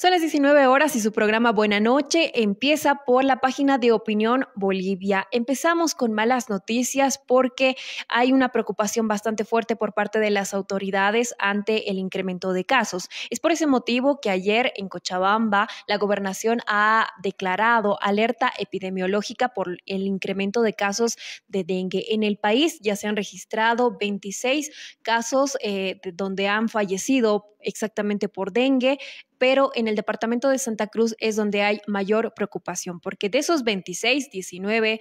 Son las 19 horas y su programa Buena Noche empieza por la página de Opinión Bolivia. Empezamos con malas noticias porque hay una preocupación bastante fuerte por parte de las autoridades ante el incremento de casos. Es por ese motivo que ayer en Cochabamba la gobernación ha declarado alerta epidemiológica por el incremento de casos de dengue. En el país ya se han registrado 26 casos eh, donde han fallecido exactamente por dengue, pero en el departamento de Santa Cruz es donde hay mayor preocupación, porque de esos 26, 19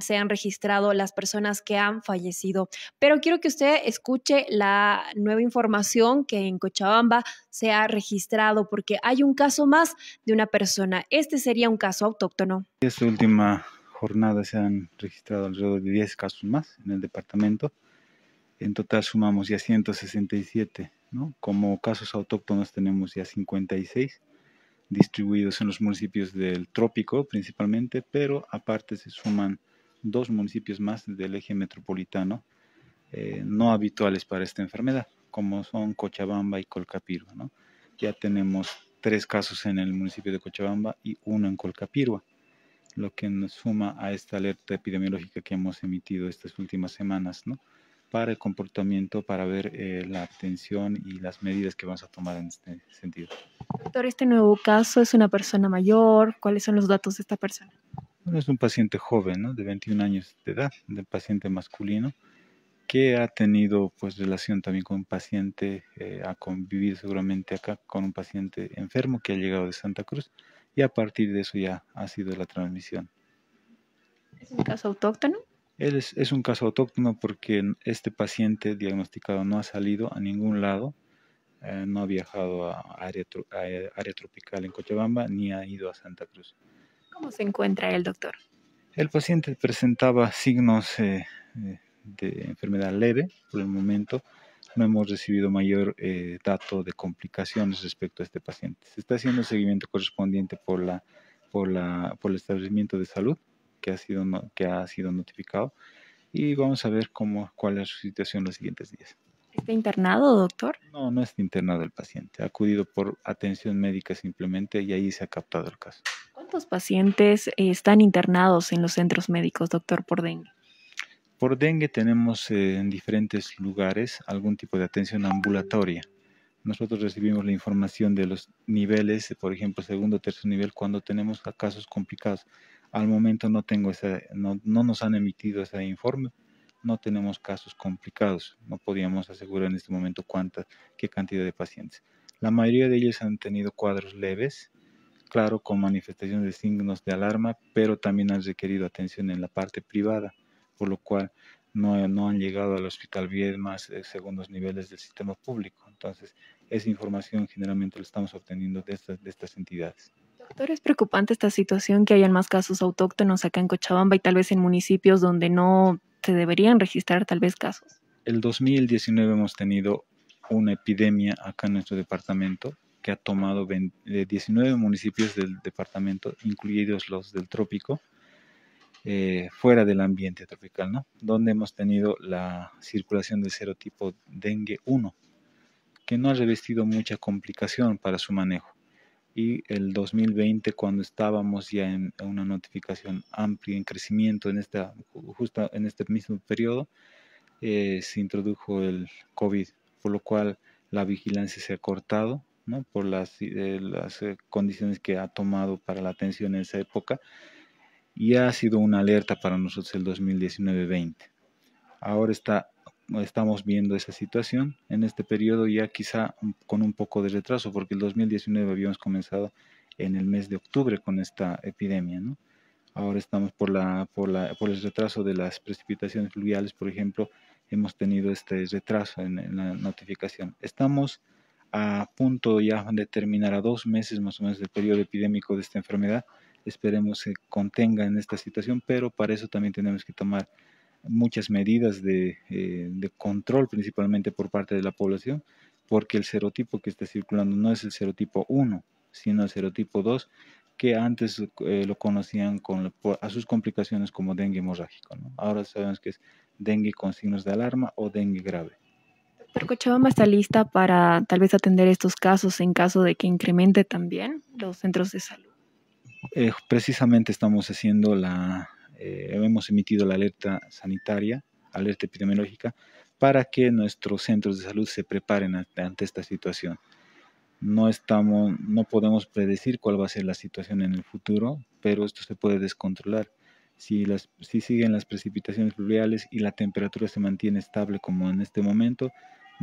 se han registrado las personas que han fallecido. Pero quiero que usted escuche la nueva información que en Cochabamba se ha registrado, porque hay un caso más de una persona. Este sería un caso autóctono. Esta última jornada se han registrado alrededor de 10 casos más en el departamento. En total sumamos ya 167 como casos autóctonos tenemos ya 56 distribuidos en los municipios del trópico principalmente, pero aparte se suman dos municipios más del eje metropolitano eh, no habituales para esta enfermedad, como son Cochabamba y Colcapirua. ¿no? Ya tenemos tres casos en el municipio de Cochabamba y uno en Colcapirua, lo que nos suma a esta alerta epidemiológica que hemos emitido estas últimas semanas. ¿no? para el comportamiento, para ver eh, la atención y las medidas que vamos a tomar en este sentido. Doctor, este nuevo caso es una persona mayor. ¿Cuáles son los datos de esta persona? es un paciente joven, ¿no? de 21 años de edad, de paciente masculino, que ha tenido pues relación también con un paciente, ha eh, convivido seguramente acá con un paciente enfermo que ha llegado de Santa Cruz y a partir de eso ya ha sido la transmisión. ¿Es un caso autóctono? es, un caso autóctono porque este paciente diagnosticado no ha salido a ningún lado, eh, no ha viajado a área, a eh, área tropical en Cochabamba ni ha ido a Santa Cruz. ¿Cómo se encuentra el doctor? El paciente presentaba signos eh, de enfermedad leve por el momento. No hemos recibido mayor dato de complicaciones respecto a este paciente. Se está haciendo el seguimiento correspondiente por, la, por, la, por el establecimiento de salud que ha sido, que ha sido notificado y vamos a ver cómo, cuál es su situación los siguientes días. ¿Está internado, doctor? No, no está internado el paciente. Ha acudido por atención médica simplemente y ahí se ha captado el caso. ¿Cuántos pacientes eh, están internados en los centros médicos, doctor, por dengue? Por dengue tenemos eh, en diferentes lugares algún tipo de atención ambulatoria. Nosotros recibimos la información de los niveles, por ejemplo, segundo, tercer nivel, cuando tenemos casos complicados. Al momento no, tengo no, nos han emitido ese informe, no tenemos casos complicados, no podíamos asegurar en este momento cuánta, qué cantidad de pacientes. La mayoría de ellos han tenido cuadros leves, claro, con manifestaciones de signos de alarma, pero también han requerido atención en la parte privada, por lo cual no, no han llegado al hospital bien más eh, según los niveles del sistema público. Entonces, esa información generalmente la estamos obteniendo de estas, de estas entidades es preocupante esta situación que hayan más casos autóctonos acá en Cochabamba y tal vez en municipios donde no se deberían registrar tal vez casos. El 2019 hemos tenido una epidemia acá en nuestro departamento que ha tomado 19 municipios del departamento, incluidos los del trópico, eh, fuera del ambiente tropical, ¿no? Donde hemos tenido la circulación del serotipo dengue 1, que no ha revestido mucha complicación para su manejo y el 2020 cuando estábamos ya en una notificación amplia en crecimiento en esta justo en este mismo periodo eh, se introdujo el COVID por lo cual la vigilancia se ha cortado ¿no? por las, eh, las eh, condiciones que ha tomado para la atención en esa época y ha sido una alerta para nosotros el 2019-20 ahora está estamos viendo esa situación en este periodo ya quizá con un poco de retraso, porque el 2019 habíamos comenzado en el mes de octubre con esta epidemia, ¿no? Ahora estamos por, la, por, la, por el retraso de las precipitaciones fluviales, por ejemplo, hemos tenido este retraso en, en la notificación. Estamos a punto ya de terminar a dos meses más o menos del periodo epidémico de esta enfermedad. Esperemos que contenga en esta situación, pero para eso también tenemos que tomar muchas medidas eh, de, control principalmente por parte de la población, porque el serotipo que está circulando no es el serotipo 1, sino el serotipo 2, que antes eh, lo conocían con, a sus complicaciones como dengue hemorrágico. ¿no? Ahora sabemos que es dengue con signos de alarma o dengue grave. ¿Pero Cochabamba está lista para tal vez atender estos casos en caso de que incremente también los centros de salud? Eh, precisamente estamos haciendo la, hemos emitido la alerta sanitaria, alerta epidemiológica, para que nuestros centros de salud se preparen ante esta situación. No, estamos, no podemos predecir cuál va a ser la situación en el futuro, pero esto se puede descontrolar. Si, las, si siguen las precipitaciones pluviales y la temperatura se mantiene estable como en este momento,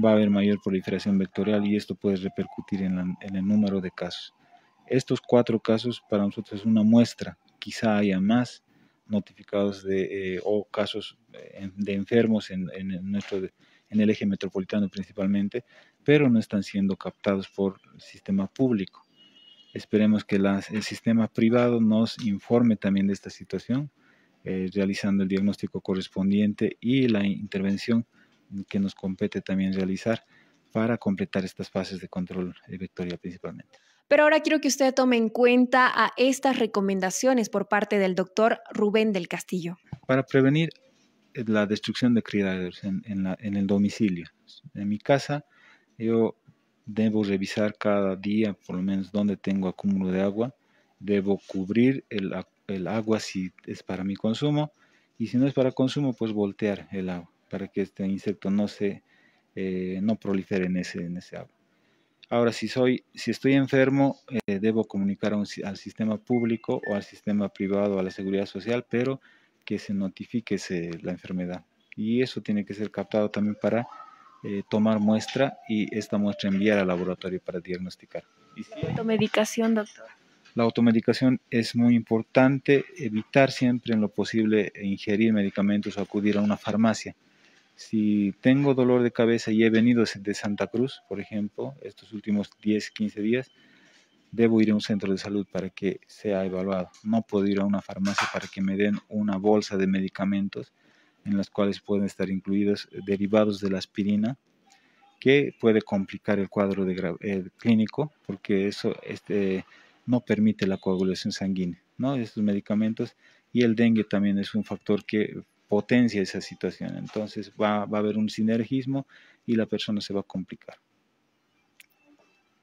va a haber mayor proliferación vectorial y esto puede repercutir en, en el número de casos. Estos cuatro casos para nosotros es una muestra, quizá haya más, notificados de, eh, o casos eh, de enfermos en, nuestro, en el eje metropolitano principalmente, pero no están siendo captados por el sistema público. Esperemos que el sistema privado nos informe también de esta situación, eh, realizando el diagnóstico correspondiente y la intervención que nos compete también realizar para completar estas fases de control de Victoria principalmente. Pero ahora quiero que usted tome en cuenta a estas recomendaciones por parte del doctor Rubén del Castillo. Para prevenir eh, la destrucción de criaderos en, el domicilio, en mi casa, yo debo revisar cada día por lo menos dónde tengo acúmulo de agua, debo cubrir el, agua si es para mi consumo y si no es para consumo pues voltear el agua para que este insecto no se eh, no prolifere en ese, en ese agua. Ahora, si, soy, si estoy enfermo, eh, debo comunicar al sistema público o al sistema privado, a la seguridad social, pero que se notifique la enfermedad. Y eso tiene que ser captado también para eh, tomar muestra y esta muestra enviar al laboratorio para diagnosticar. ¿Y la automedicación, doctor. La automedicación es muy importante, evitar siempre en lo posible ingerir medicamentos o acudir a una farmacia. Si tengo dolor de cabeza y he venido de Santa Cruz, por ejemplo, estos últimos 10, 15 días, debo ir a un centro de salud para que sea evaluado. No puedo ir a una farmacia para que me den una bolsa de medicamentos en las cuales pueden estar incluidos eh, derivados de la aspirina, que puede complicar el cuadro eh, clínico porque eso este, no permite la coagulación sanguínea. ¿no? Estos medicamentos y el dengue también es un factor que potencia esa situación. Entonces va, va a haber un sinergismo y la persona se va a complicar.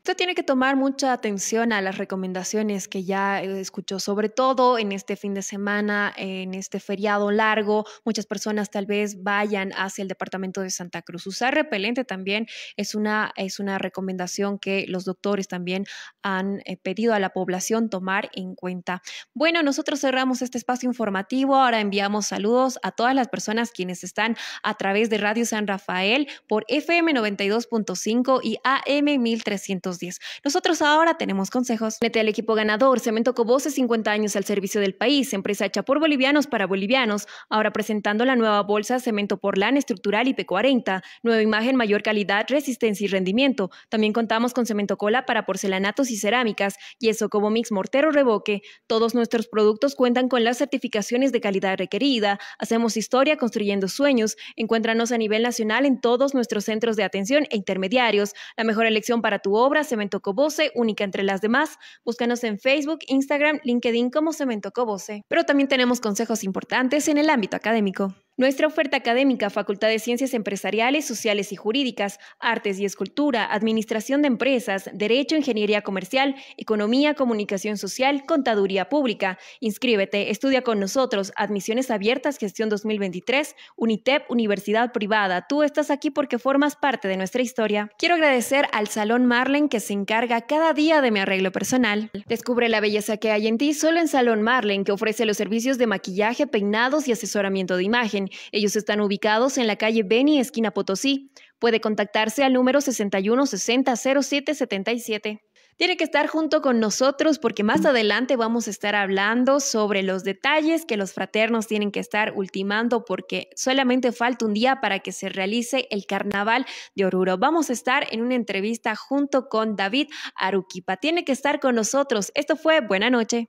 Usted tiene que tomar mucha atención a las recomendaciones que ya eh, escuchó, sobre todo en este fin de semana, en este feriado largo. Muchas personas tal vez vayan hacia el departamento de Santa Cruz. Usar repelente también es una, es una recomendación que los doctores también han eh, pedido a la población tomar en cuenta. Bueno, nosotros cerramos este espacio informativo. Ahora enviamos saludos a todas las personas quienes están a través de Radio San Rafael por FM 92.5 y AM 1300. Nosotros ahora tenemos consejos. mete al equipo ganador. Cemento Cobose, 50 años al servicio del país. Empresa hecha por bolivianos para bolivianos. Ahora presentando la nueva bolsa Cemento Porlán Estructural IP40. Nueva imagen, mayor calidad, resistencia y rendimiento. También contamos con cemento cola para porcelanatos y cerámicas. Yeso como mix mortero revoque. Todos nuestros productos cuentan con las certificaciones de calidad requerida. Hacemos historia construyendo sueños. Encuéntranos a nivel nacional en todos nuestros centros de atención e intermediarios. La mejor elección para tu obra Cemento Cobose, única entre las demás. Búscanos en Facebook, Instagram, LinkedIn como Cemento Cobose. Pero también tenemos consejos importantes en el ámbito académico. Nuestra oferta académica, Facultad de Ciencias Empresariales, Sociales y Jurídicas, Artes y Escultura, Administración de Empresas, Derecho, Ingeniería Comercial, Economía, Comunicación Social, Contaduría Pública. Inscríbete, estudia con nosotros, Admisiones Abiertas, Gestión 2023, UNITEP, Universidad Privada. Tú estás aquí porque formas parte de nuestra historia. Quiero agradecer al Salón Marlen que se encarga cada día de mi arreglo personal. Descubre la belleza que hay en ti solo en Salón Marlen, que ofrece los servicios de maquillaje, peinados y asesoramiento de imagen. Ellos están ubicados en la calle Beni, esquina Potosí. Puede contactarse al número 61-60-07-77. Tiene que estar junto con nosotros porque más mm. adelante vamos a estar hablando sobre los detalles que los fraternos tienen que estar ultimando porque solamente falta un día para que se realice el carnaval de Oruro. Vamos a estar en una entrevista junto con David Aruquipa. Tiene que estar con nosotros. Esto fue Buena Noche.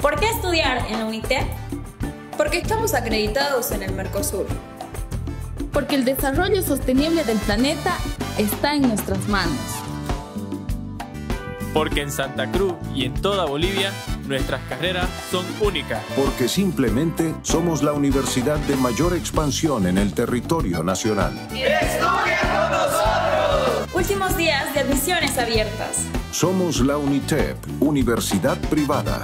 ¿Por qué estudiar en la UNITEP? Porque estamos acreditados en el Mercosur. Porque el desarrollo sostenible del planeta está en nuestras manos. Porque en Santa Cruz y en toda Bolivia nuestras carreras son únicas. Porque simplemente somos la universidad de mayor expansión en el territorio nacional. con nosotros! Últimos días de admisiones abiertas. Somos la UNITEP, Universidad Privada.